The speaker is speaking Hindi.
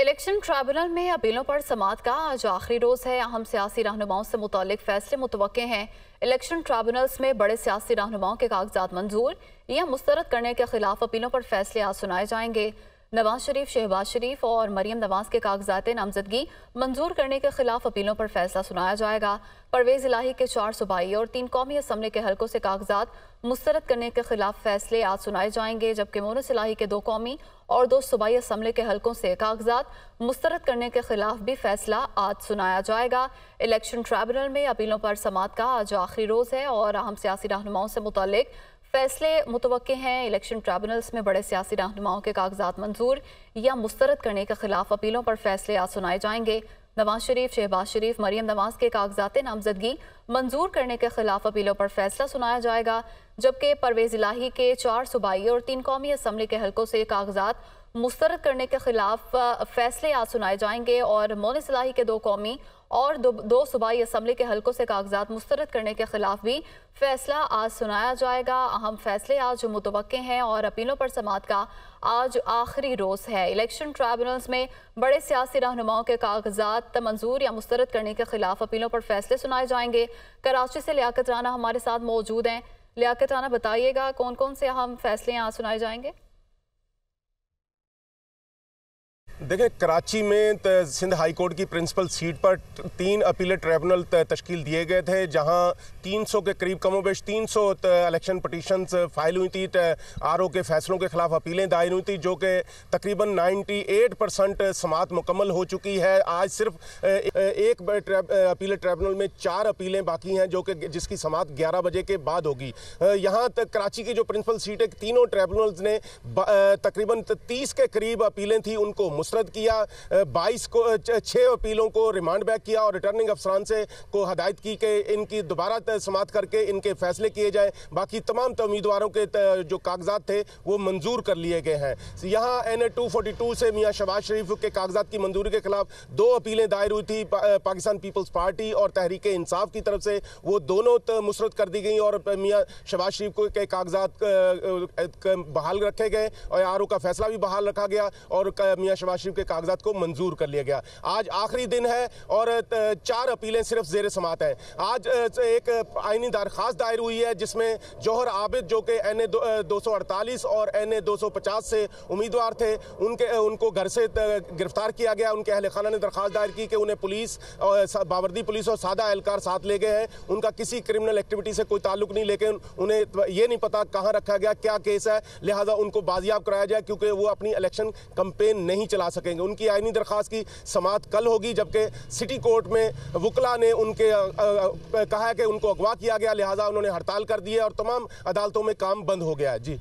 इलेक्शन ट्राइबूनल में अपीलों पर समात का आज आखिरी रोज है अहम सियासी रहनुमाओं से मुतल फैसले मुतव हैं इलेक्शन ट्राइबूनल्स में बड़े सियासी रहनुमाओं के कागजात मंजूर या मुस्तरद करने के खिलाफ अपीलों पर फैसले आज सुनाए जाएंगे नवाज शरीफ शहबाज शरीफ और मरियम नवाज के कागजात नामजदगी मंजूर करने के खिलाफ अपीलों पर फैसला सुनाया जाएगा परवेज इलाही के चार सूबाई और तीन कौमी असम्बली के हलकों से कागजात मुस्तरद करने के खिलाफ फैसले आज सुनाए जाएंगे जबकि मोनस इलाही के दो कौमी और दो सूबाई असम्बली के हलकों से कागजात मुस्तरद करने के खिलाफ भी फैसला आज सुनाया जाएगा इलेक्शन ट्राइब्यूनल में अपीलों पर समात का आज आखिरी रोज़ है और अहम सियासी रहनुमाओं से मुतल फैसले मुतव हैं इलेक्शन ट्राइबूनल्स में बड़े सियासी रहनुमाओं के कागजात मंजूर या मुस्तरद करने के खिलाफ अपीलों पर फैसले आज सुनाए जाएंगे नवाज शरीफ शहबाज शरीफ मरीम नवाज के कागजात नामजदगी मंजूर करने के खिलाफ अपीलों पर फैसला सुनाया जाएगा जबकि परवेज इलाही के चार सूबाई और तीन कौमी असम्बली के हलकों से कागजात मुस्रद करने के खिलाफ फैसले आज सुनाए जाएंगे और मौन सलाही के दो कौमी और दो, दो सूबाई असम्बली के हलकों से कागजात मुस्रद करने के खिलाफ भी फैसला आज सुनाया जाएगा अहम फैसले आज मुतव हैं और अपीलों पर समात का आज आखिरी रोज़ है इलेक्शन ट्राइब्यूनल्स में बड़े सियासी रहनुमाओं के कागजात मंजूर या मुस्रद करने के खिलाफ अपीलों पर फैसले सुनाए जाएंगे कराची से लियाकत राना हमारे साथ मौजूद हैं लियाकत राना बताइएगा कौन कौन से अहम फैसले आज सुनाए जाएंगे देखिए कराची में सिंध हाई कोर्ट की प्रिंसिपल सीट पर तीन अपीलेट ट्रिब्यूनल तश्कील दिए गए थे जहां 300 के करीब कमोबेश 300 इलेक्शन पटिशन फाइल हुई थी आर ओ के फैसलों के खिलाफ अपीलें दायर हुई थी जो कि तकरीबन 98 परसेंट समात मुकम्मल हो चुकी है आज सिर्फ एक अपीलेट ट्रिब्यूनल में चार अपीलें बाकी हैं जो कि जिसकी समात ग्यारह बजे के बाद होगी यहाँ तक कराची की जो प्रिंसिपल सीट है तीनों ट्रिब्यूनल्स ने तकरीबन तीस के करीब अपीलें थी उनको मुस्रद किया बाईस को छः अपीलों को रिमांड बैक किया और रिटर्निंग अफसरान से को हदायत की कि इनकी दोबारा समाप्त करके इनके फैसले किए जाएँ बाकी तमाम उम्मीदवारों के जो कागजात थे वो मंजूर कर लिए गए हैं यहाँ N A two two forty से मियाँ शबाज शरीफ के कागजात की मंजूरी के खिलाफ दो अपीलें दायर हुई थी पा, पाकिस्तान पीपल्स पार्टी और तहरीक इंसाफ की तरफ से वो दोनों मुस्रद कर दी गई और मियाँ शबाज शरीफ को के कागजात बहाल रखे गए और आर का फैसला भी बहाल रखा गया और मियाँ शबाज नवाज शरीफ के कागजात को मंजूर कर लिया गया आज आखिरी दिन है और चार अपीलें सिर्फ जेर समात हैं आज एक आइनी दरखास्त दायर हुई है जिसमें जौहर आबिद जो कि एन ए दो और एन ए से उम्मीदवार थे उनके उनको घर से गिरफ्तार किया गया उनके अहल खाना ने दरखास्त दायर की कि उन्हें पुलिस और बावर्दी पुलिस और सादा एहलकार साथ ले गए हैं उनका किसी क्रिमिनल एक्टिविटी से कोई ताल्लुक नहीं लेकिन उन्हें ये नहीं पता कहाँ रखा गया क्या केस है लिहाजा उनको बाजियाब कराया जाए क्योंकि वो अपनी इलेक्शन कंपेन नहीं चला ला सकेंगे उनकी आइनी दरख्वास्त की समात कल होगी जबकि सिटी कोर्ट में वकला ने उनके कहा है कि उनको अगवा किया गया लिहाजा उन्होंने हड़ताल कर दी है और तमाम अदालतों में काम बंद हो गया है जी